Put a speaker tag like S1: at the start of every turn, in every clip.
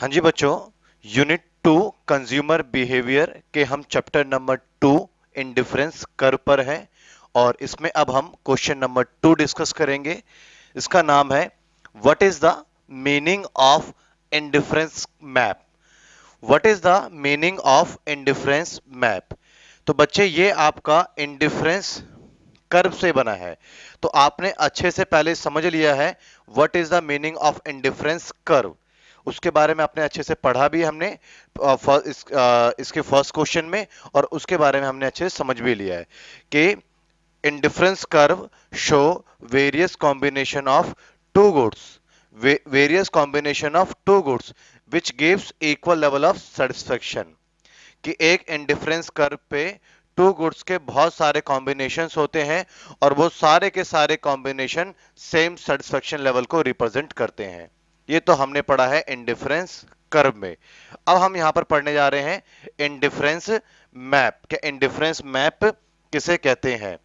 S1: हाँ जी बच्चों unit to consumer behaviour के हम चैप्टर नंबर टू इंडिफरेंस कर पर हैं और इसमें अब हम क्वेश्चन नंबर टू डिस्कस करेंगे इसका नाम है what is the meaning of indifference map what is the meaning of indifference map तो बच्चे ये आपका इंडिफरेंस कर्व से बना है तो आपने अच्छे से पहले समझ लिया है what is the meaning of indifference curve उसके बारे में आपने अच्छे से पढ़ा भी हमने इस, इसके फर्स्ट क्वेश्चन में और उसके बारे में हमने अच्छे से समझ भी लिया है कि indifference curve show various combination of two goods various combination of two goods which gives equal level of satisfaction कि एक इंडिफरेंस कर्व पे टू गुड्स के बहुत सारे कॉम्बिनेशन होते हैं और वो सारे के सारे कॉम्बिनेशन सेम सेटिस्फेक्शन लेवल को रिप्रेजेंट करते हैं ये तो हमने पढ़ा है इंडिफरेंस कर्व में अब हम यहां पर पढ़ने जा रहे हैं इंडिफरेंस मैप क्या इंडिफरेंस मैप किसे कहते हैं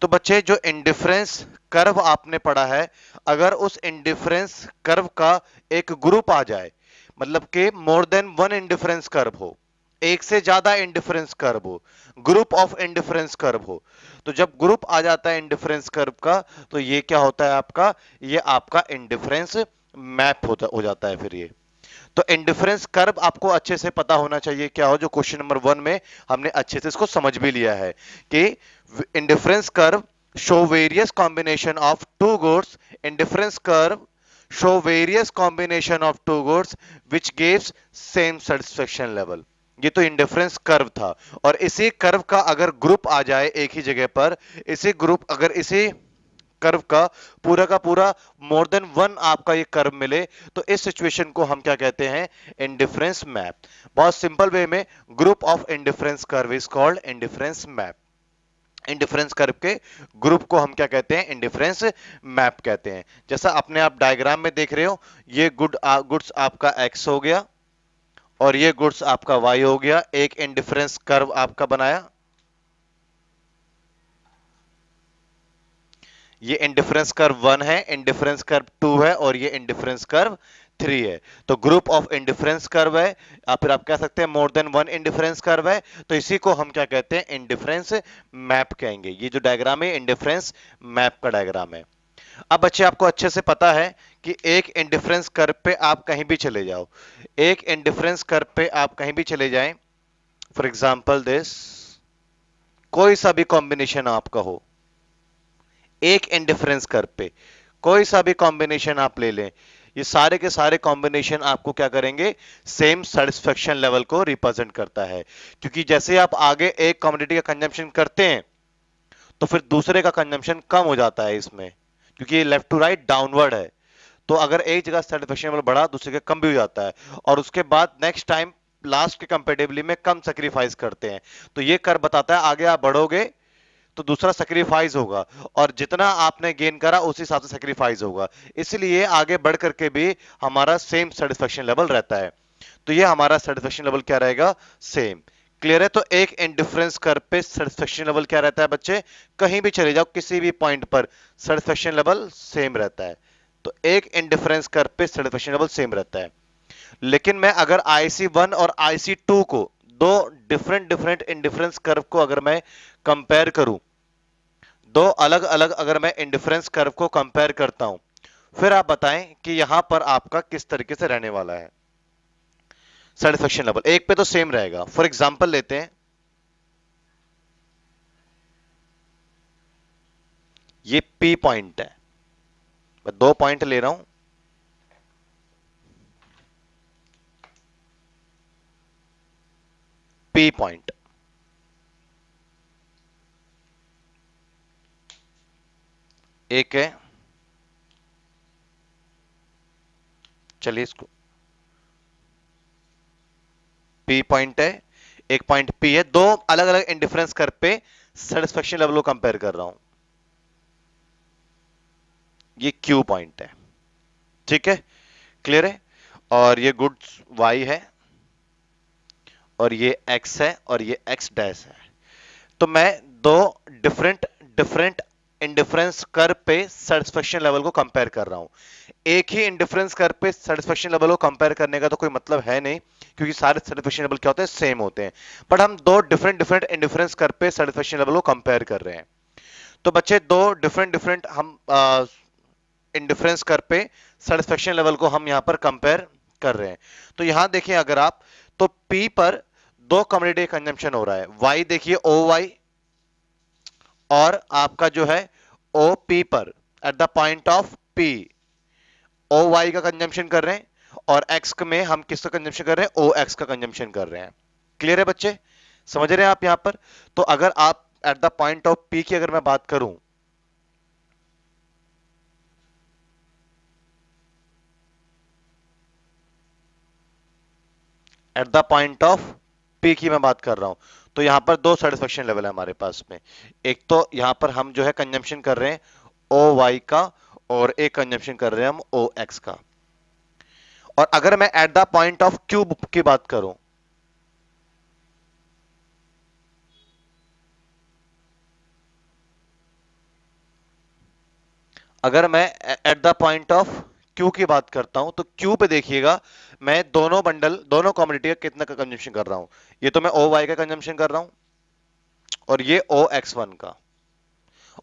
S1: तो बच्चे जो इंडिफरेंस कर्व आपने पढ़ा है अगर उस इंडिफरेंस कर्व का एक ग्रुप आ जाए मतलब कि more than one indifference curve हो एक से ज्यादा इंडिफरेंस कर्व हो ग्रुप ऑफ इंडिफरेंस कर्व हो तो जब ग्रुप आ जाता है इंडिफरेंस कर्व का तो ये क्या होता है आपका ये आपका इंडिफरेंस मैप होता हो जाता है फिर ये तो इंडिफरेंस कर्व आपको अच्छे से पता होना चाहिए क्या हो जो क्वेश्चन नंबर वन में हमने अच्छे से इसको समझ भी लिया है कि indifference curve show various combination of two goods indifference curve show various combination of two two which gives same satisfaction level ये तो इंडिफरेंस कर्व था और इसी कर्व का अगर ग्रुप आ जाए एक ही जगह पर इसी ग्रुप अगर इसी कर्व का पूरा का पूरा मोर देन वन आपका ये कर्व मिले तो इस सिचुएशन को हम क्या कहते हैं इंडिफरेंस मैप बहुत सिंपल वे में group of indifference curve is called indifference map indifference curve के ग्रुप को हम क्या कहते हैं इंडिफरेंस मैप कहते हैं जैसा अपने आप डायग्राम में देख रहे हो ये गुड गुड्स आपका एक्स हो गया और ये गुड्स आपका वाई हो गया एक इंडिफरेंस कर्व आपका बनाया ये इंडिफरेंस कर्व वन है इंडिफरेंस कर्व टू है और ये इंडिफरेंस कर्व थ्री है तो ग्रुप ऑफ इंडिफरेंस कर्व है आप फिर आप कह सकते हैं more than one indifference curve है तो इसी को हम क्या कहते हैं इंडिफरेंस मैप कहेंगे ये जो डायग्राम है इंडिफरेंस मैप का डायग्राम है अब बच्चे आपको अच्छे से पता है कि एक इंडिफरेंस कर्व पे आप कहीं भी चले जाओ एक इंडिफरेंस कर्व पे आप कहीं भी चले जाएं फॉर एग्जांपल दिस कोई सा भी कॉम्बिनेशन आपका हो एक इंडिफरेंस कर पे कोई सा भी कॉम्बिनेशन आप ले लें ये सारे के सारे कॉम्बिनेशन आपको क्या करेंगे सेम सेटिस्फेक्शन लेवल को रिप्रेजेंट करता है क्योंकि जैसे आप आगे एक कॉम्युनिटी का कंजम्पशन करते हैं तो फिर दूसरे का कंजम्पशन कम हो जाता है इसमें क्योंकि लेफ्ट टू राइट डाउनवर्ड है तो अगर एक जगह सेटिस्फेक्शन लेवल बढ़ा दूसरे का कम भी हो जाता है और उसके बाद नेक्स्ट टाइम लास्ट के कंपेटिवली में कम सेक्रीफाइस करते हैं तो ये कर बताता है आगे आप बढ़ोगे तो दूसरा सेक्रीफाइस होगा और जितना आपने गेन करा उस हिसाब से सेक्रीफाइस होगा इसलिए आगे बढ़ करके भी हमारा सेम सेटिस्फेक्शन लेवल रहता है तो ये हमारा सेटिस्फेक्शन लेवल क्या रहेगा सेम क्लियर है तो एक इंडिफरेंस कर पे सेटिस्फेक्शन लेवल क्या रहता है बच्चे कहीं भी चले जाओ किसी भी पॉइंट पर सेटिस्फेक्शन लेवल सेम रहता है तो एक इंडिफरेंस कर पे सेटिस्फेक्शन लेवल सेम रहता है लेकिन मैं अगर आईसी वन और आईसी टू को दो डिफरेंट डिफरेंट इंडिफरेंस कर्व को अगर मैं कंपेयर करूं दो अलग अलग अगर मैं इंडिफरेंस कर्व को कंपेयर करता हूं फिर आप बताएं कि यहां पर आपका किस तरीके से रहने वाला है सेटिस्फेक्शन लेवल एक पे तो सेम रहेगा फॉर एग्जाम्पल लेते हैं ये पी पॉइंट है मैं दो पॉइंट ले रहा हूं pay point. एक है चलिए इसको पी पॉइंट है एक पॉइंट पी है दो अलग अलग इंडिफरेंस कर पे सेटिस्फेक्शन लेवल को कंपेयर कर रहा हूं ये क्यू पॉइंट है ठीक है क्लियर है और ये गुड्स वाई है और ये x है और ये x डैश है तो मैं दो डिफरेंट डिफरेंट इंडिफरेंस कर पे सेटिस्फेक्शन लेवल को कंपेयर कर रहा हूं एक ही इंडिफरेंस कर पे सेटिस्फेक्शन लेवल को कंपेयर करने का तो कोई मतलब है नहीं क्योंकि सारे सेटिस्फेक्शन लेवल क्या होते हैं सेम होते हैं बट हम दो डिफरेंट डिफरेंट इंडिफरेंस कर पे सेटिस्फेक्शन लेवल को कंपेयर कर रहे हैं तो बच्चे दो डिफरेंट डिफरेंट हम इंडिफरेंस कर पे सेटिस्फेक्शन लेवल को हम यहां पर कंपेयर कर रहे हैं तो यहां देखें अगर आप तो P पर दो कमोडिटी कंजम्पशन हो रहा है Y देखिए ओ वाई और आपका जो है ओ पी पर at the point of P O Y का कंजम्पशन कर रहे हैं और एक्स में हम किसका कंजम्पशन कर रहे हैं ओ एक्स का कंजम्पशन कर रहे हैं क्लियर है बच्चे समझ रहे हैं आप यहां पर तो अगर आप at the point of P की अगर मैं बात करूं at the point of P की मैं बात कर रहा हूं तो यहां पर दो सेटिस्फेक्शन लेवल है हमारे पास में एक तो यहां पर हम जो है कंजम्पशन कर रहे हैं ओ वाई का और एक कंजम्पशन कर रहे हैं हम ओ एक्स का और अगर मैं at the point of Q की बात करूं अगर मैं at the point of Q की बात करता हूं तो क्यू पे देखिएगा मैं दोनों बंडल दोनों कॉमोडिटी का कितना का कंजम्पशन कर रहा हूं ये तो मैं ओ वाई का कंजम्पशन कर रहा हूं और ये ओ एक्स वन का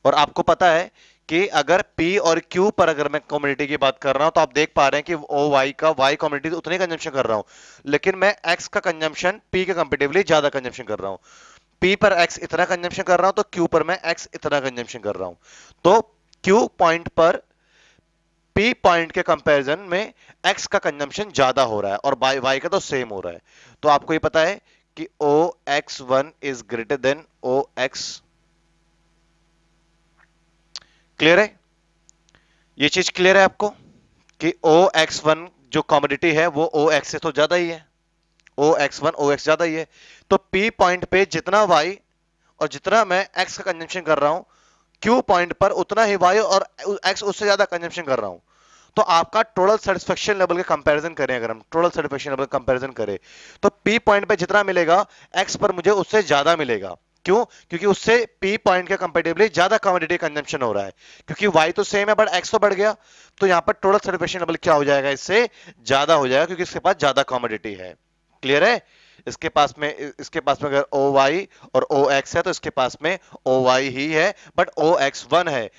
S1: और आपको पता है कि अगर पी और क्यू पर अगर मैं कम्युनिटी की बात कर रहा हूं तो आप देख पा रहे हैं कि ओ वाई का वाई कम्युनिटी तो उतने कंजम्पशन कर रहा हूं लेकिन मैं X का कंजम्पशन पी के कंपेटिवली ज्यादा कंजम्पशन कर रहा हूं पी पर एक्स इतना कंजम्पशन कर रहा हूं तो क्यू पर मैं एक्स इतना कंजम्पशन कर रहा हूं तो क्यू पॉइंट पर पी पॉइंट के कंपैरिजन में एक्स का कंजम्पशन ज्यादा हो रहा है और बाई वाई का तो सेम हो रहा है तो आपको ये पता है कि O X one is greater than O X clear है ये चीज क्लियर है आपको कि ओ एक्स वन जो कॉमोडिटी है वो ओ एक्स से तो ज्यादा ही है O X one O X ज्यादा ही है तो पी पॉइंट पे जितना वाई और जितना मैं एक्स का कंजम्पशन कर रहा हूं क्यू पॉइंट पर उतना ही वाई और एक्स उससे ज्यादा कंजम्पशन कर रहा हूं तो आपका टोटल सेटिस्फेक्शन लेवल का कंपैरिजन करें अगर हम टोटल सेटिस्फेक्शन लेवल कंपैरिजन करें तो पी पॉइंट पे जितना मिलेगा एक्स पर मुझे उससे ज्यादा मिलेगा क्यों क्योंकि उससे पी पॉइंट के कंपेटिवली ज्यादा कमोडिटी कंजम्पशन हो रहा है क्योंकि वाई तो सेम है बट एक्स तो बढ़ गया तो यहां पर टोटल सेटिस्फेक्शन लेवल क्या हो जाएगा इससे ज्यादा हो जाएगा क्योंकि इसके पास ज्यादा कॉमोडिटी है क्लियर है इसके पास में इसके पास में अगर ओ वाई और ओ एक्स है तो इसके पास में ओ वाई ही है बट ओ एक्स वन है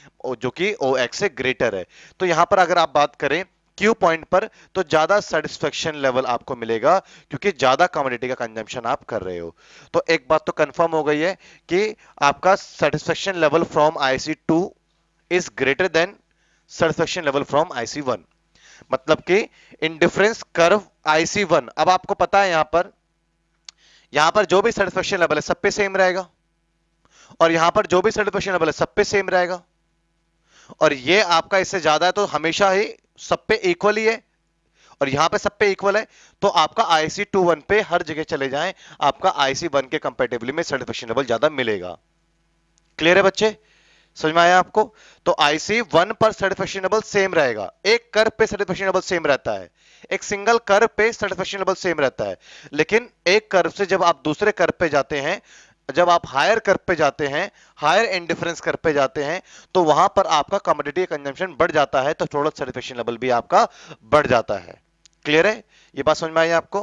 S1: जो कि ओ एक्स से ग्रेटर है तो यहां पर अगर आप बात करें क्यू पॉइंट पर तो ज्यादा सेटिस्फेक्शन लेवल आपको मिलेगा क्योंकि ज्यादा कमोडिटी का कंजम्पशन आप कर रहे हो तो एक बात तो कंफर्म हो गई है कि आपका satisfaction level from IC two is greater than satisfaction level from IC one मतलब कि डिफरेंस कर्व आईसी वन अब आपको पता है यहां पर यहां पर जो भी सेटिस्फेक्शन लेवल है सब पे सेम रहेगा और यहां पर जो भी सेटिस्फेक्शन लेवल है सब पे सेम रहेगा और ये आपका इससे ज्यादा है तो हमेशा ही सब पे इक्वल ही है और यहां पे सब पे इक्वल है तो आपका आईसी टू वन पे हर जगह चले जाए आपका आईसी वन के कंपेटेबली में सर्टिफिकेशन लेवल ज्यादा मिलेगा क्लियर है बच्चे समझ में आया आपको तो आईसी वन पर सर्टिफिकेशन लेवल सेम रहेगा एक कर पे सर्टिफिकेशन लेवल सेम रहता है एक सिंगल कर्व पे सेटिस्फेक्शन लेवल सेम रहता है लेकिन एक कर्व से जब आप दूसरे कर्व पे जाते हैं जब आप हायर कर्व पे जाते हैं हायर एंड डिफरेंस कर्व पे जाते हैं तो वहां पर आपका कमोडिटी कंजम्पशन बढ़ जाता है तो टोटल सेटिस्फेक्शन लेवल भी आपका बढ़ जाता है क्लियर है ये बात समझ में आई आपको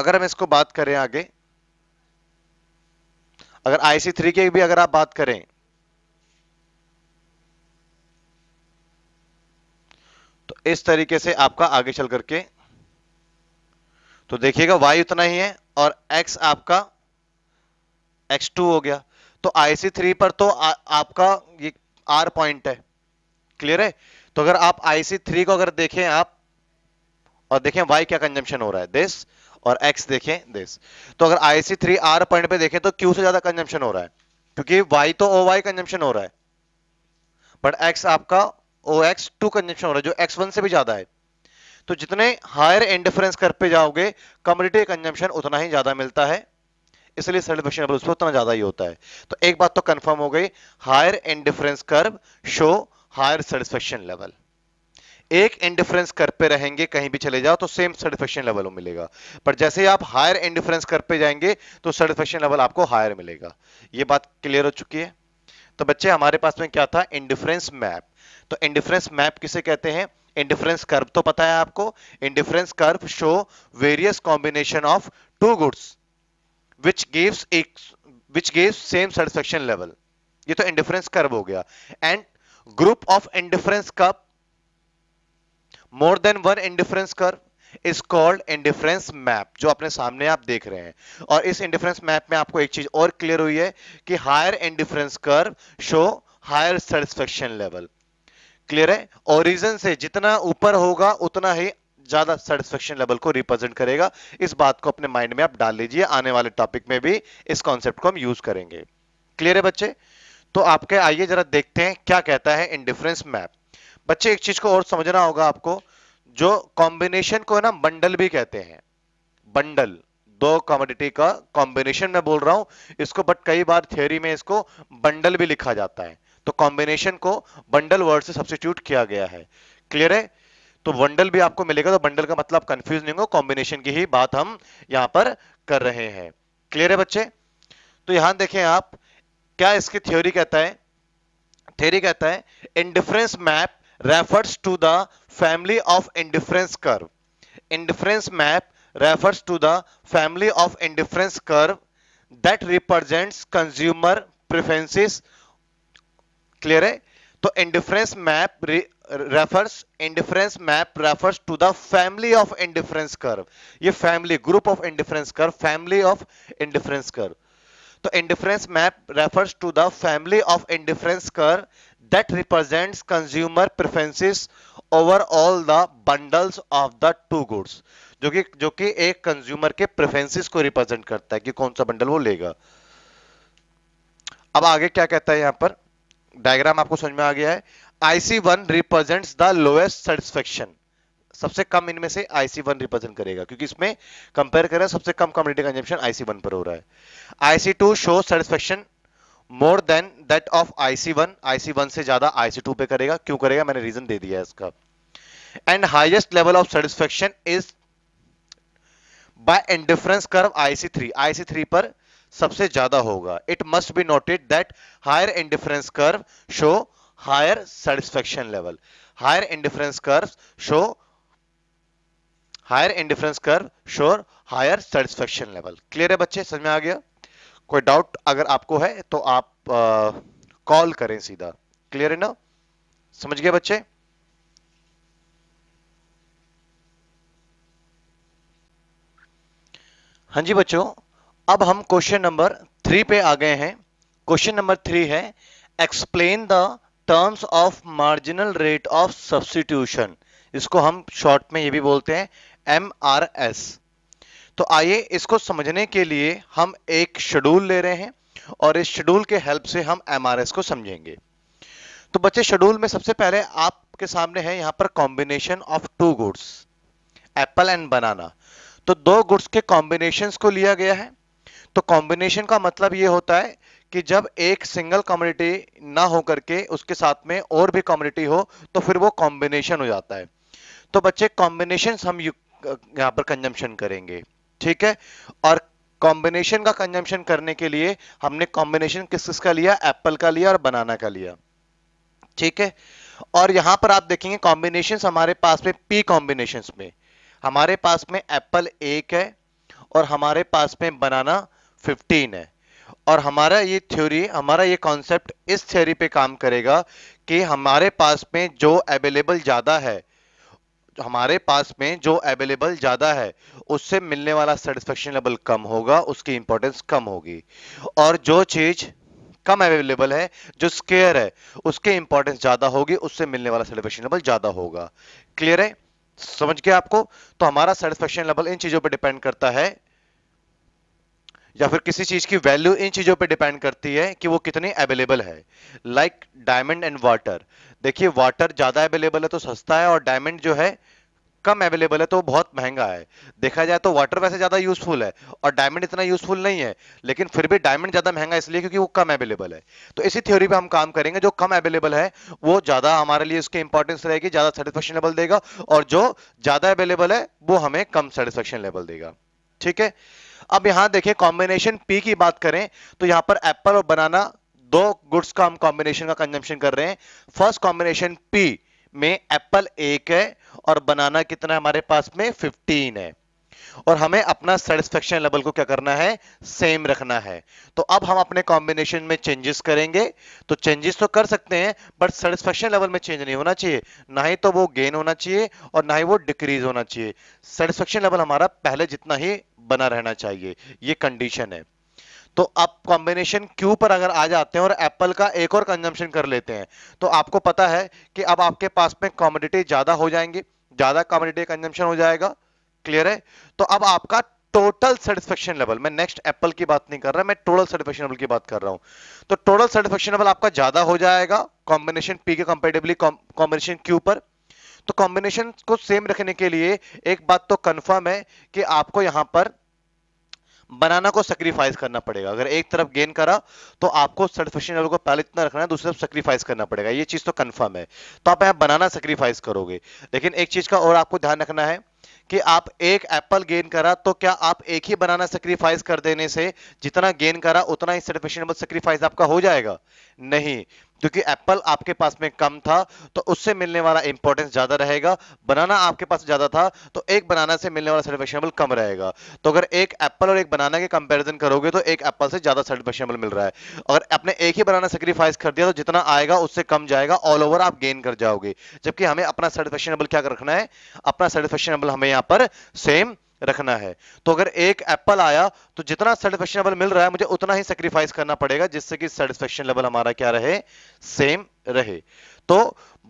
S1: अगर हम इसको बात करें आगे अगर आईसी थ्री की भी अगर आप बात करें इस तरीके से आपका आगे चल करके तो देखिएगा वाई उतना ही है और एक्स आपका एक्स टू हो गया तो आईसी थ्री पर तो आ, आपका ये आर पॉइंट है क्लियर है तो अगर आप आईसी थ्री को अगर देखें आप और देखें वाई क्या कंजम्पशन हो रहा है देश और एक्स देखें देश तो अगर आईसी थ्री आर पॉइंट पे देखें तो क्यू से ज्यादा कंजम्पशन हो रहा है क्योंकि वाई तो ओ वाई कंजम्पशन हो रहा है बट एक्स आपका ओ एक्स टू कंजम्पशन हो रहा है जो एक्स वन से भी ज्यादा है तो जितने हायर इंडिफरेंस कर पे जाओगे कम्युनिटी कंजम्पशन उतना ही ज्यादा मिलता है इसलिए सेल डिफेक्शन पर उतना ज्यादा ही होता है तो एक बात तो कंफर्म हो गई higher indifference difference curve show higher satisfaction level एक इंडिफरेंस कर पे रहेंगे कहीं भी चले जाओ तो सेम सेटिस्फेक्शन लेवल मिलेगा पर जैसे ही आप हायर इंडिफरेंस कर पे जाएंगे तो सेटिस्फेक्शन लेवल आपको हायर मिलेगा ये बात क्लियर हो चुकी है तो बच्चे हमारे पास में क्या था इंडिफरेंस मैप तो इंडिफरेंस मैप किसे कहते हैं इंडिफरेंस कर्व तो पता है आपको indifference curve show various combination of two goods which gives एक which gives same satisfaction level ये तो इंडिफरेंस कर्व हो गया and group of indifference curve more than one indifference curve is called indifference map जो अपने सामने आप देख रहे हैं और इस इंडिफरेंस मैप में आपको एक चीज और क्लियर हुई है कि higher indifference curve show higher satisfaction level clear है ओरिजिन से जितना ऊपर होगा उतना ही ज्यादा सेटिस्फेक्शन लेवल को रिप्रेजेंट करेगा इस बात को अपने माइंड में आप डाल लीजिए आने वाले टॉपिक में भी इस कॉन्सेप्ट को हम यूज करेंगे क्लियर है बच्चे तो आपके आइए जरा देखते हैं क्या कहता है इंडिफरेंस मैप बच्चे एक चीज को और समझना होगा आपको जो कॉम्बिनेशन को है ना बंडल भी कहते हैं बंडल दो कॉमोडिटी का कॉम्बिनेशन में बोल रहा हूं इसको बट कई बार थ्योरी में इसको बंडल भी लिखा जाता है तो कॉम्बिनेशन को बंडल वर्ड से सब्सिट्यूट किया गया है क्लियर है तो बंडल भी आपको मिलेगा तो बंडल का मतलब कंफ्यूज नहीं होगा कॉम्बिनेशन की ही बात हम यहां पर कर रहे हैं क्लियर है बच्चे तो यहां देखें आप क्या इसकी थ्योरी कहता है थ्योरी कहता है indifference map refers to the family of indifference curve. Indifference map refers to the family of indifference curve that represents consumer preferences. Clear है? तो indifference map refers indifference map refers to the family of indifference curve. ये family group of indifference curve, family of indifference curve. तो indifference map refers to the family of indifference curve that represents consumer preferences over all the bundles of the two goods जो कि जो कि एक consumer के preferences को represent करता है कि कौन सा बंडल वो लेगा अब आगे क्या कहता है यहां पर डायग्राम आपको समझ में आ गया है IC one represent the lowest satisfaction सबसे कम इनमें से आईसी वन रिप्रेजेंट करेगा क्योंकि इसमें कंपेयर करें सबसे कम कम्युनिटी कंजम्पशन आईसी वन पर हो रहा है IC two show satisfaction more than that of IC one IC one से ज्यादा टू पे करेगा क्यों करेगा मैंने रीजन दे दिया इसका and highest level of satisfaction is by indifference curve IC three पर सबसे ज्यादा होगा it must be noted that higher indifference curve show higher satisfaction level higher indifference curve show higher indifference curve show higher satisfaction level clear है बच्चे समझ में आ गया कोई डाउट अगर आपको है तो आप कॉल करें सीधा क्लियर है ना समझ गए बच्चे हाँ जी बच्चों अब हम क्वेश्चन नंबर थ्री पे आ गए हैं क्वेश्चन नंबर थ्री है explain the terms of marginal rate of substitution इसको हम शॉर्ट में ये भी बोलते हैं एम आर एस तो आइए इसको समझने के लिए हम एक शेड्यूल ले रहे हैं और इस शेड्यूल के हेल्प से हम एम को समझेंगे तो बच्चे शेड्यूल में सबसे पहले आपके सामने है यहां पर combination of two goods apple and banana तो दो गुड्स के कॉम्बिनेशन को लिया गया है तो कॉम्बिनेशन का मतलब ये होता है कि जब एक सिंगल कम्युनिटी ना हो करके उसके साथ में और भी कम्युनिटी हो तो फिर वो कॉम्बिनेशन हो जाता है तो बच्चे कॉम्बिनेशन हम यहाँ पर कंजम्पशन करेंगे ठीक है और कॉम्बिनेशन का कंजम्पशन करने के लिए हमने कॉम्बिनेशन किस किस का लिया एप्पल का लिया और बनाना का लिया ठीक है और यहां पर आप देखेंगे कॉम्बिनेशन हमारे पास में पी कॉम्बिनेशन में हमारे पास में एप्पल एक है और हमारे पास में बनाना 15 है और हमारा ये थ्योरी हमारा ये कॉन्सेप्ट इस थ्योरी पे काम करेगा कि हमारे पास में जो अवेलेबल ज़्यादा है हमारे पास में जो अवेलेबल ज़्यादा है उससे मिलने वाला सेटिस्फेक्शन लेवल कम होगा उसकी इंपॉर्टेंस कम होगी और जो चीज़ कम अवेलेबल है जो स्केयर है उसके इंपॉर्टेंस ज़्यादा होगी उससे मिलने वाला सेटिस्फेक्शन लेवल ज़्यादा होगा क्लियर है समझ गया आपको तो हमारा सेटिस्फेक्शन लेवल इन चीज़ों पर डिपेंड करता है या फिर किसी चीज की वैल्यू इन चीजों पे डिपेंड करती है कि वो कितनी अवेलेबल है लाइक डायमंड एंड वाटर देखिए वाटर ज्यादा अवेलेबल है तो सस्ता है और डायमंड जो है कम अवेलेबल है तो बहुत महंगा है देखा जाए तो वाटर वैसे ज्यादा यूजफुल है और डायमंड इतना यूजफुल नहीं है लेकिन फिर भी डायमंड ज्यादा महंगा इसलिए क्योंकि वो कम अवेलेबल है तो इसी थ्योरी पे हम काम करेंगे जो कम अवेलेबल है वो ज्यादा हमारे लिए उसकी इंपॉर्टेंस रहेगी ज्यादा सेटिस्फेक्शन लेवल देगा और जो ज्यादा अवेलेबल है वो हमें कम सेटिस्फेक्शन लेवल देगा ठीक है अब यहां देखें कॉम्बिनेशन पी की बात करें तो यहां पर एप्पल और बनाना दो गुड्स का हम कॉम्बिनेशन का कंजम्पशन कर रहे हैं फर्स्ट कॉम्बिनेशन पी में एप्पल एक है और बनाना कितना हमारे पास में 15 है और हमें अपना सेटिस्फेक्शन लेवल को क्या करना है सेम रखना है तो अब हम अपने कॉम्बिनेशन में चेंजेस करेंगे तो चेंजेस तो कर सकते हैं बट सेटिस्फेक्शन लेवल में चेंज नहीं होना चाहिए ना ही तो वो गेन होना चाहिए और ना ही वो डिक्रीज होना चाहिए सेटिस्फेक्शन लेवल हमारा पहले जितना ही बना रहना चाहिए ये कंडीशन है तो आप कॉम्बिनेशन क्यू पर अगर आ जाते हैं और एप्पल का एक और कंजम्पशन कर लेते हैं तो आपको पता है कि अब आपके पास में कॉमोडिटी ज़्यादा हो जाएंगे ज़्यादा कॉमोडिटी कंजम्पशन हो जाएगा क्लियर है तो अब आपका टोटल सेटिस्फेक्शन लेवल मैं नेक्स्ट एप्पल की बात नहीं कर रहा मैं टोटल सेटिस्फेक्शन लेवल की बात कर रहा हूं तो टोटल सेटिस्फेक्शन लेवल आपका ज्यादा हो जाएगा कॉम्बिनेशन पी के कंपेरेटिवली कॉम्बिनेशन क्यू पर तो कॉम्बिनेशन को सेम रखने के लिए एक बात तो कंफर्म है कि आपको यहां पर बनाना को सेक्रीफाइस करना पड़ेगा अगर एक तरफ गेन करा तो आपको सेटिस्फेक्शन लेवल को पहले इतना रखना है दूसरी तरफ सेक्रीफाइस करना पड़ेगा ये चीज तो कंफर्म है तो आप यहां बनाना सेक्रीफाइस करोगे लेकिन एक चीज का और आपको ध्यान रखना है कि आप एक एप्पल गेन करा तो क्या आप एक ही बनाना सेक्रीफाइस कर देने से जितना गेन करा उतना ही सेटिस्फेक्शन सेक्रीफाइस आपका हो जाएगा नहीं क्योंकि एप्पल आपके पास में कम था तो उससे मिलने वाला इंपॉर्टेंस ज्यादा रहेगा बनाना आपके पास ज्यादा था तो एक बनाना से मिलने वाला सर्टिफिकेशनबल कम रहेगा तो अगर एक एप्पल और एक बनाना के कंपैरिजन करोगे तो एक एप्पल से ज्यादा सर्टिफिकेशनबल मिल रहा है अगर आपने एक ही बनाना सेक्रीफाइस कर दिया तो जितना आएगा उससे कम जाएगा ऑल ओवर आप गेन कर जाओगे जबकि हमें अपना सर्टिफिकेशनबल क्या रखना है अपना सर्टिफिकेशनबल हमें यहाँ पर सेम रखना है तो अगर एक एप्पल आया तो जितना सेटिस्फेक्शन लेवल मिल रहा है मुझे उतना ही सेक्रीफाइस करना पड़ेगा जिससे कि सेटिस्फेक्शन लेवल हमारा क्या रहे सेम रहे तो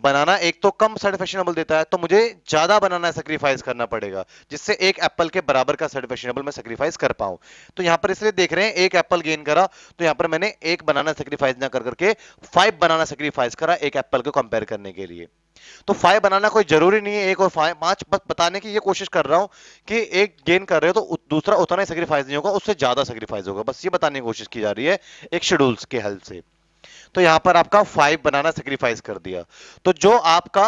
S1: बनाना एक तो कम सर्टिफिकेशन लेवल देता है तो मुझे ज्यादा बनाना सेक्रीफाइस करना पड़ेगा जिससे एक एप्पल के बराबर का सर्टिफिकेशन लेवल मैं सेक्रीफाइस कर पाऊं तो यहां पर इसलिए देख रहे हैं एक एप्पल गेन करा तो यहां पर मैंने एक बनाना सेक्रीफाइस ना कर करके फाइव बनाना सेक्रीफाइस करा एक एप्पल को कंपेयर करने के लिए तो फाइव बनाना कोई जरूरी नहीं है एक और फाइव पांच बस बताने की ये कोशिश कर रहा हूं कि एक गेन कर रहे हो तो दूसरा उतना ही सेक्रीफाइस नहीं होगा उससे ज्यादा सेक्रीफाइस होगा बस ये बताने की कोशिश की जा रही है एक शेड्यूल्स के हल से तो यहां पर आपका फाइव बनाना सेक्रीफाइस कर दिया तो जो आपका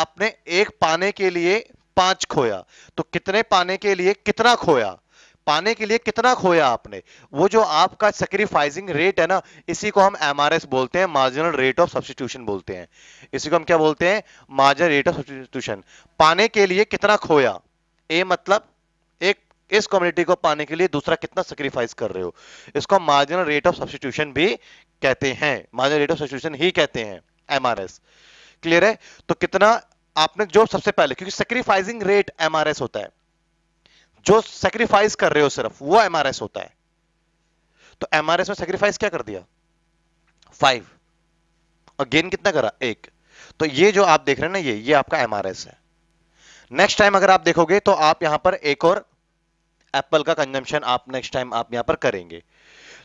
S1: आपने एक पाने के लिए पांच खोया तो कितने पाने के लिए कितना खोया पाने के लिए कितना खोया आपने वो जो आपका सेक्रीफाइसिंग रेट है ना इसी को हम एम बोलते हैं मार्जिनल रेट ऑफ सब्सटीट्यूशन बोलते हैं इसी को हम क्या बोलते हैं मार्जिनल रेट ऑफ सब्सटीट्यूशन पाने के लिए कितना खोया ए मतलब एक इस कम्युनिटी को पाने के लिए दूसरा कितना सेक्रीफाइस कर रहे हो इसको मार्जिनल रेट ऑफ सब्सटीट्यूशन भी कहते हैं मार्जिनल रेट ऑफ सब्सटीट्यूशन ही कहते हैं एम क्लियर है तो कितना आपने जो सबसे पहले क्योंकि सेक्रीफाइसिंग रेट एम होता है जो सेक्रीफाइस कर रहे हो सिर्फ वो एमआरएस होता है तो एमआरएस में सेक्रीफाइस क्या कर दिया फाइव और गेन कितना करा एक तो ये जो आप देख रहे हैं ना ये ये आपका एमआरएस है नेक्स्ट टाइम अगर आप देखोगे तो आप यहां पर एक और एप्पल का कंजम्पशन आप नेक्स्ट टाइम आप यहां पर करेंगे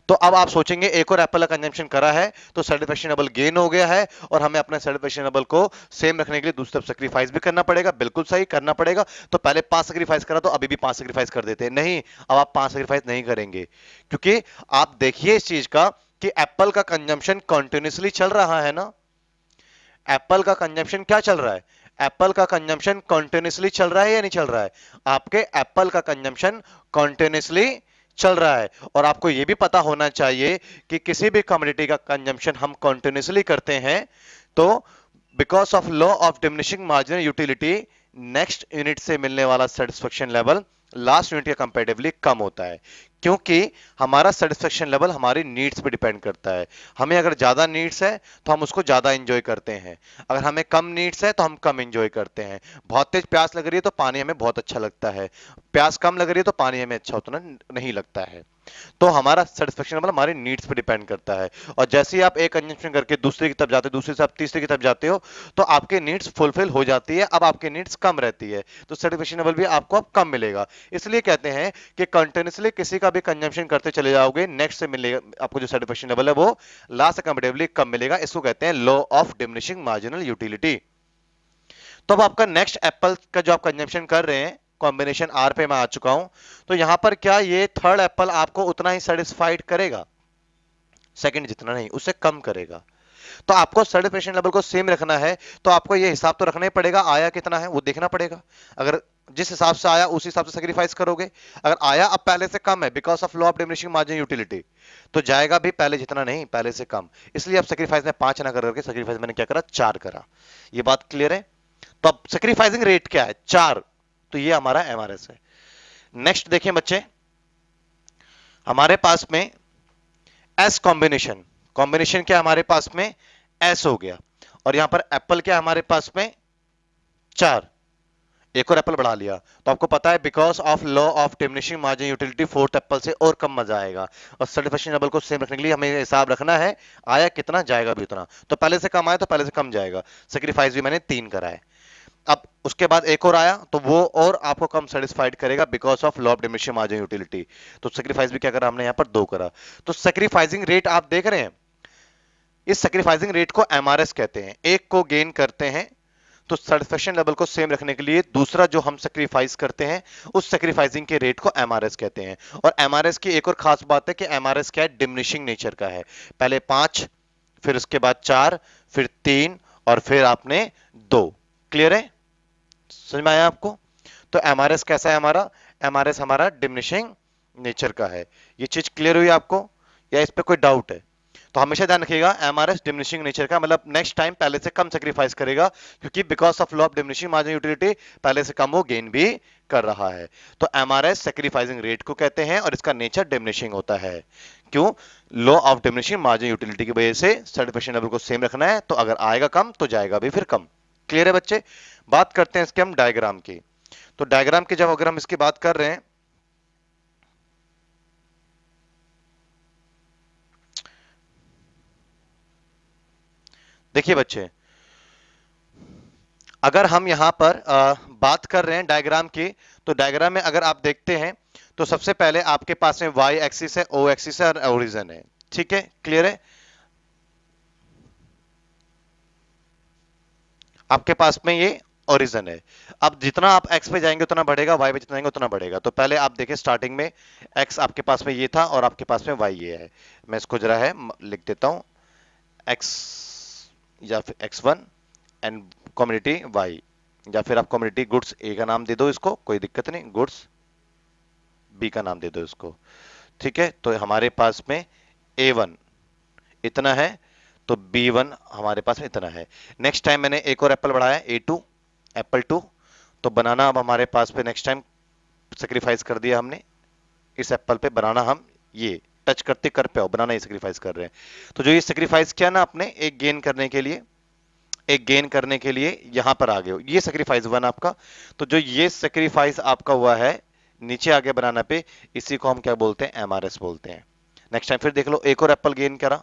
S1: तो अब आप सोचेंगे एक और एप्पल का कंजम्पशन करा है तो सेटिस्फेक्शनेबल गेन हो गया है और हमें अपने सेटिस्फेक्शनेबल को सेम रखने के लिए दूसरी तरफ सेक्रीफाइस भी करना पड़ेगा बिल्कुल सही करना पड़ेगा तो पहले पांच सेक्रीफाइस करा तो अभी भी पांच सेक्रीफाइस कर देते नहीं अब आप पांच सेक्रीफाइस नहीं करेंगे क्योंकि आप देखिए इस चीज का कि एप्पल का कंजम्पशन कंटिन्यूसली चल रहा है ना एप्पल का कंजम्पशन क्या चल रहा है एप्पल का कंजम्पशन कंटिन्यूसली चल रहा है या नहीं चल रहा है आपके एप्पल का कंजम्पशन कंटिन्यूसली चल रहा है और आपको यह भी पता होना चाहिए कि किसी भी कम्युनिटी का कंजम्पशन हम कंटिन्यूसली करते हैं तो because of law of diminishing marginal utility next unit से मिलने वाला सेटिस्फेक्शन लेवल लास्ट यूनिट के कंपेरेटिवली कम होता है क्योंकि हमारा सेटिस्फेक्शन लेवल हमारे नीड्स पे डिपेंड करता है हमें अगर ज़्यादा नीड्स है तो हम उसको ज़्यादा इंजॉय करते हैं अगर हमें कम नीड्स है तो हम कम इंजॉय करते हैं बहुत तेज प्यास लग रही है तो पानी हमें बहुत अच्छा लगता है प्यास कम लग रही है तो पानी हमें अच्छा उतना नहीं लगता है तो हमारा सेटिस्फेक्शन मतलब हमारे नीड्स पे डिपेंड करता है और जैसे ही आप एक कंजम्पशन करके दूसरे की तरफ जाते हो दूसरे से आप तीसरे की तरफ जाते हो तो आपके नीड्स फुलफिल हो जाती है अब आपके नीड्स कम रहती है तो सेटिस्फेक्शन लेवल भी आपको अब आप कम मिलेगा इसलिए कहते हैं कि कंटिन्यूसली किसी का भी कंजम्पशन करते चले जाओगे नेक्स्ट से मिलेगा आपको जो सेटिस्फेक्शन लेवल है वो लास्ट कंपेटिवली कम मिलेगा इसको कहते हैं law of diminishing marginal utility तो अब आपका नेक्स्ट एप्पल का जो आप कंजम्पशन कर रहे हैं कॉम्बिनेशन आर पे मैं आ चुका हूं तो यहां पर क्या ये थर्ड एप्पल आपको उतना ही सेटिस्फाइड करेगा सेकंड जितना नहीं उससे कम करेगा तो आपको सर्टिफिकेशन लेवल को सेम रखना है तो आपको ये हिसाब तो रखना ही पड़ेगा आया कितना है वो देखना पड़ेगा अगर जिस हिसाब से आया उस हिसाब से सेक्रीफाइस करोगे अगर आया अब पहले से कम है because of law of diminishing margin utility तो जाएगा भी पहले जितना नहीं पहले से कम इसलिए अब सेक्रीफाइस में पांच ना करके सेक्रीफाइस मैंने क्या करा चार करा ये बात क्लियर है तो अब सेक्रीफाइसिंग रेट क्या है चार तो ये हमारा एमआरएस है नेक्स्ट देखें बच्चे हमारे पास में एस कॉम्बिनेशन कॉम्बिनेशन क्या हमारे पास में एस हो गया और यहां पर एप्पल क्या हमारे पास में चार एक और एप्पल बढ़ा लिया तो आपको पता है because of law of termination margin utility fourth apple से और कम मजा आएगा और सर्टिफिकेशन डबल को सेम रखने के लिए हमें हिसाब रखना है आया कितना जाएगा भी उतना तो पहले से कम आया तो पहले से कम जाएगा सेक्रीफाइस भी मैंने तीन करा है उसके बाद एक और आया तो वो और आपको कम सेटिस्फाइड करेगा because of law of dimission margin utility तो सेक्रीफाइस भी क्या करा हमने यहाँ पर दो करा तो सेक्रीफाइसिंग रेट आप देख रहे हैं इस सेक्रीफाइसिंग रेट को एमआरएस कहते हैं एक को गेन करते हैं तो सेटिस्फेक्शन लेवल को सेम रखने के लिए दूसरा जो हम सेक्रीफाइस करते हैं उस सेक्रीफाइसिंग के रेट को एमआरएस कहते हैं और एमआरएस की एक और खास बात है कि एमआरएस क्या है डिमिनिशिंग नेचर का है पहले पांच फिर उसके बाद चार फिर तीन और फिर आपने दो क्लियर है समझ में आया आपको तो एम कैसा है हमारा एम हमारा डिमिनिशिंग नेचर का है ये चीज क्लियर हुई आपको या इस पर कोई डाउट है तो हमेशा ध्यान रखिएगा M R S diminishing nature का मतलब नेक्स्ट टाइम पहले से कम सेक्रीफाइस करेगा क्योंकि because of law of diminishing margin utility पहले से कम वो गेन भी कर रहा है तो M R S sacrificing rate को कहते हैं और इसका नेचर डिमिनिशिंग होता है क्यों law of diminishing margin utility की वजह से सर्टिफिकेशन लेवल को सेम रखना है तो अगर आएगा कम तो जाएगा भी फिर कम क्लियर है बच्चे बात करते हैं इसके हम डायग्राम की तो डायग्राम की जब अगर हम इसकी बात कर रहे हैं देखिए बच्चे अगर हम यहां पर आ, बात कर रहे हैं डायग्राम की तो डायग्राम में अगर आप देखते हैं तो सबसे पहले आपके पास में y एक्सिस है o एक्सिस है और ओरिजन है ठीक है क्लियर है आपके पास में ये ओरिजन है अब जितना आप एक्स पे जाएंगे उतना बढ़ेगा वाई पे जितना जाएंगे उतना बढ़ेगा तो पहले आप देखें स्टार्टिंग में एक्स आपके पास में ये था और आपके पास में वाई ये है मैं इसको जरा है लिख देता हूँ एक्स या फिर X one and community Y या फिर आप कम्युनिटी गुड्स ए का नाम दे दो इसको कोई दिक्कत नहीं गुड्स बी का नाम दे दो इसको ठीक है तो हमारे पास में ए वन इतना है तो B1 हमारे पास इतना है नेक्स्ट टाइम मैंने एक और एप्पल बढ़ाया A2, टू एप्पल टू तो बनाना अब हमारे पास पे नेक्स्ट टाइम सेक्रीफाइस कर दिया हमने इस एप्पल पे बनाना हम ये टच करते कर पे बनाना ये सेक्रीफाइस कर रहे हैं तो जो ये सेक्रीफाइस किया ना आपने एक गेन करने के लिए एक गेन करने के लिए यहां पर आ गए हो ये सेक्रीफाइस वन आपका तो जो ये सेक्रीफाइस आपका हुआ है नीचे आगे बनाना पे इसी को हम क्या बोलते हैं एमआरएस बोलते हैं नेक्स्ट टाइम फिर देख लो एक और एप्पल गेन करा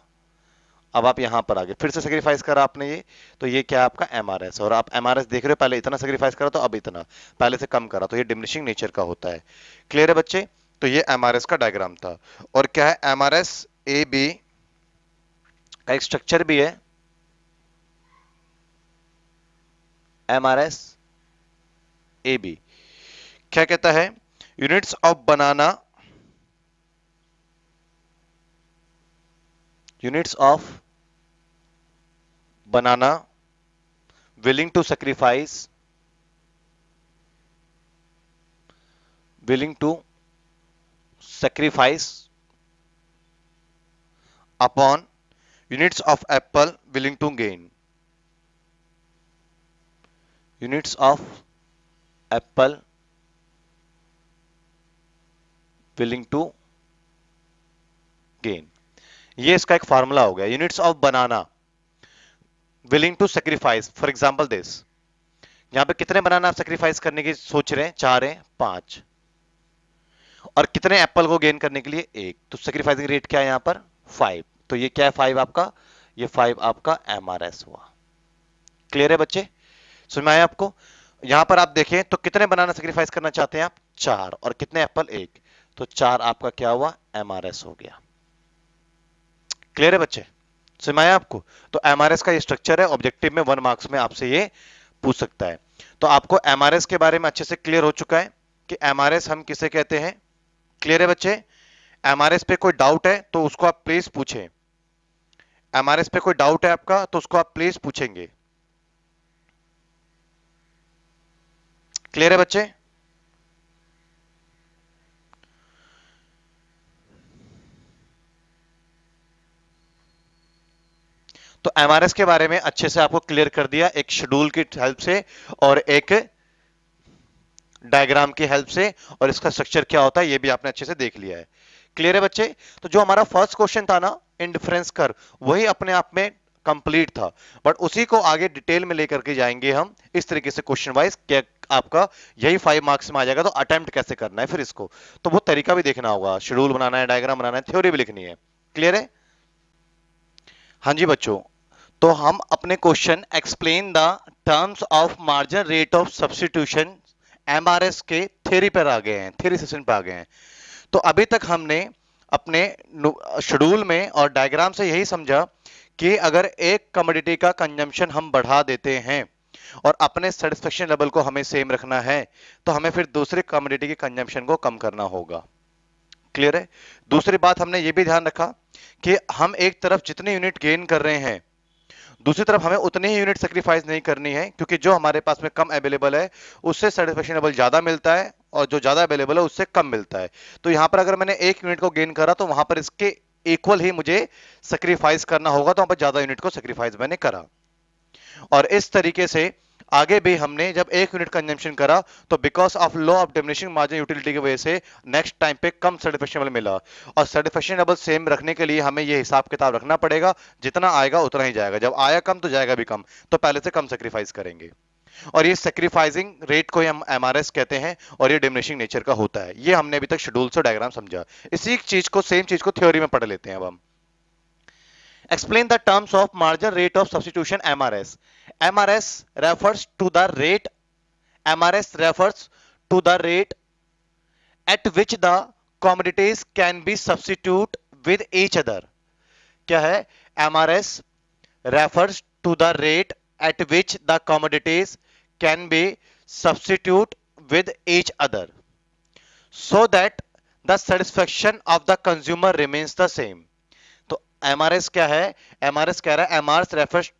S1: अब आप यहां पर आगे फिर से सेक्रीफाइस करा आपने ये तो ये क्या आपका एम और आप एम देख रहे हो पहले इतना सेक्रीफाइस करा तो अब इतना पहले से कम करा तो ये डिमिनिशिंग नेचर का होता है क्लियर है बच्चे तो ये एम का डायग्राम था और क्या है एम ए बी का एक स्ट्रक्चर भी है M R S A B क्या कहता है units of banana units of banana willing to sacrifice willing to sacrifice upon units of apple willing to gain units of apple willing to gain ये इसका एक formula हो गया units of banana willing to sacrifice for example this यहां पे कितने बनाना आप sacrifice करने की सोच रहे हैं चार हैं पांच और कितने एप्पल को गेन करने के लिए एक तो सेक्रीफाइसिंग रेट क्या है यहां पर फाइव तो ये क्या है फाइव आपका ये फाइव आपका एमआरएस हुआ क्लियर है बच्चे समझ आपको यहां पर आप देखें तो कितने बनाना सेक्रीफाइस करना चाहते हैं आप चार और कितने एप्पल एक तो चार आपका क्या हुआ एमआरएस हो गया क्लियर है बच्चे समझाया आपको तो एम का ये स्ट्रक्चर है ऑब्जेक्टिव में वन मार्क्स में आपसे ये पूछ सकता है तो आपको एम के बारे में अच्छे से क्लियर हो चुका है कि एम हम किसे कहते हैं क्लियर है बच्चे एम पे कोई डाउट है तो उसको आप प्लीज पूछें एम पे कोई डाउट है आपका तो उसको आप प्लीज पूछेंगे क्लियर है बच्चे तो एमआरएस के बारे में अच्छे से आपको क्लियर कर दिया एक शेड्यूल की हेल्प से और एक डायग्राम की हेल्प से और इसका स्ट्रक्चर क्या होता है ये भी आपने अच्छे से देख लिया है क्लियर है बच्चे तो जो हमारा फर्स्ट क्वेश्चन था ना डिफरेंस कर वही अपने आप में कंप्लीट था बट उसी को आगे डिटेल में लेकर के जाएंगे हम इस तरीके से क्वेश्चन वाइज क्या आपका यही फाइव मार्क्स में आ जाएगा तो अटेम्प्ट कैसे करना है फिर इसको तो वो तरीका भी देखना होगा शेड्यूल बनाना है डायग्राम बनाना है थ्योरी भी लिखनी है क्लियर है हाँ जी बच्चों तो हम अपने question explain the terms of margin rate of substitution MRS के थ्योरी पर आ गए हैं थ्योरी सेशन पर आ गए हैं तो अभी तक हमने अपने शेड्यूल में और डायग्राम से यही समझा कि अगर एक कमोडिटी का कंजम्पशन हम बढ़ा देते हैं और अपने सेटिस्फेक्शन लेवल को हमें सेम रखना है तो हमें फिर दूसरे कमोडिटी के कंजम्पशन को कम करना होगा क्लियर है दूसरी बात हमने ये भी ध्यान रखा कि हम एक तरफ जितने यूनिट गेन कर रहे हैं दूसरी तरफ हमें उतने ही यूनिट सेक्रीफाइस नहीं करनी है क्योंकि जो हमारे पास में कम अवेलेबल है उससे सेटिस्फेक्शन लेवल ज़्यादा मिलता है और जो ज़्यादा अवेलेबल है उससे कम मिलता है तो यहां पर अगर मैंने एक यूनिट को गेन करा तो वहां पर इसके इक्वल ही मुझे सेक्रीफाइस करना होगा तो वहां पर ज़्यादा यूनिट को सेक्रीफाइस मैंने करा और इस तरीके से आगे भी हमने जब एक यूनिट कंजम्पशन करा तो because of law of diminishing margin utility की वजह से नेक्स्ट टाइम पे कम सर्टिफिकेशन लेवल मिला और सर्टिफिकेशन लेवल सेम रखने के लिए हमें ये हिसाब किताब रखना पड़ेगा जितना आएगा उतना ही जाएगा जब आया कम तो जाएगा भी कम तो पहले से कम सेक्रीफाइस करेंगे और ये सेक्रीफाइसिंग रेट को हम एम कहते हैं और ये डिमिनिशिंग नेचर का होता है ये हमने अभी तक शेड्यूल से डायग्राम समझा इसी चीज को सेम चीज को थ्योरी में पढ़ लेते हैं अब हम explain explain the terms of margin rate of substitution MRS. MRS refers to the rate MRS refers to the rate at which the commodities can be substitute with each other क्या है MRS refers to the rate at which the commodities can be substitute with each other so that the satisfaction of the consumer remains the same तो MRS क्या है MRS कह रहा है MRS refers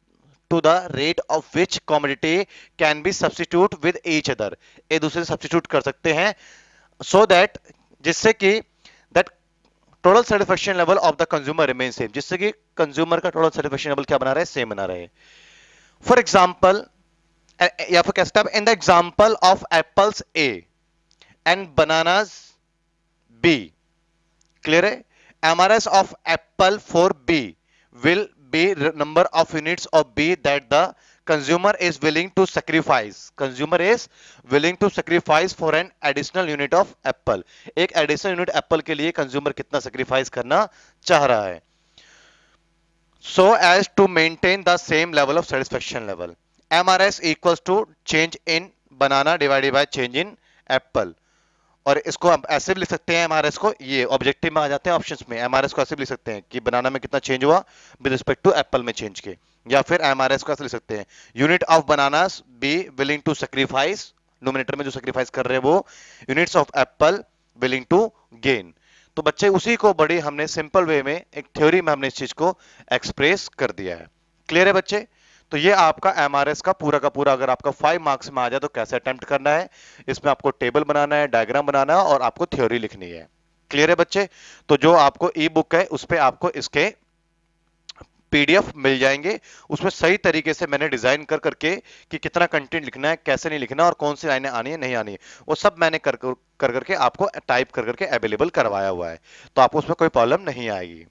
S1: to the rate of which commodity can be substitute with each other एक दूसरे से substitute कर सकते हैं सो so दैट जिससे कि that total satisfaction level of the consumer remain same जिससे कि कंज्यूमर का टोटल सेटिस्फेक्शन लेवल क्या बना रहे सेम बना रहे फॉर एग्जाम्पल या फिर कैसे in the example of apples A and banana B clear है MRS of apple for B will B number of unit of B that the consumer is willing to sacrifice consumer is willing to sacrifice for an additional unit of apple एक additional unit apple के लिए consumer कितना sacrifice करना चाह रहा है so as to maintain the same level of satisfaction level M R S equal to change in banana divided by change in apple और इसको हम ऐसे भी लिख सकते हैं एमआरएस को ये ऑब्जेक्टिव में आ जाते हैं ऑप्शंस में एमआरएस को ऐसे भी लिख सकते हैं कि बनाना में कितना चेंज हुआ विद रिस्पेक्ट टू एप्पल में चेंज के या फिर एमआरएस को ऐसे लिख सकते हैं unit of banana B willing to sacrifice nominator में जो सेक्रीफाइस कर रहे हैं वो unit of apple willing to gain तो बच्चे उसी को बड़ी हमने सिंपल वे में एक थ्योरी में हमने इस चीज को एक्सप्रेस कर दिया है क्लियर है बच्चे तो ये आपका एमआरएस का पूरा का पूरा अगर आपका फाइव मार्क्स में आ जाए तो कैसे अटेम्प्ट करना है इसमें आपको टेबल बनाना है डायग्राम बनाना है और आपको थ्योरी लिखनी है क्लियर है बच्चे तो जो आपको ई बुक है उस पर आपको इसके पीडीएफ मिल जाएंगे उसमें सही तरीके से मैंने डिजाइन कर करके कि कितना कंटेंट लिखना है कैसे नहीं लिखना और कौन सी लाइनें आनी है नहीं आनी है वो सब मैंने कर कर करके आपको टाइप कर करके अवेलेबल करवाया हुआ है तो आपको उसमें कोई प्रॉब्लम नहीं आएगी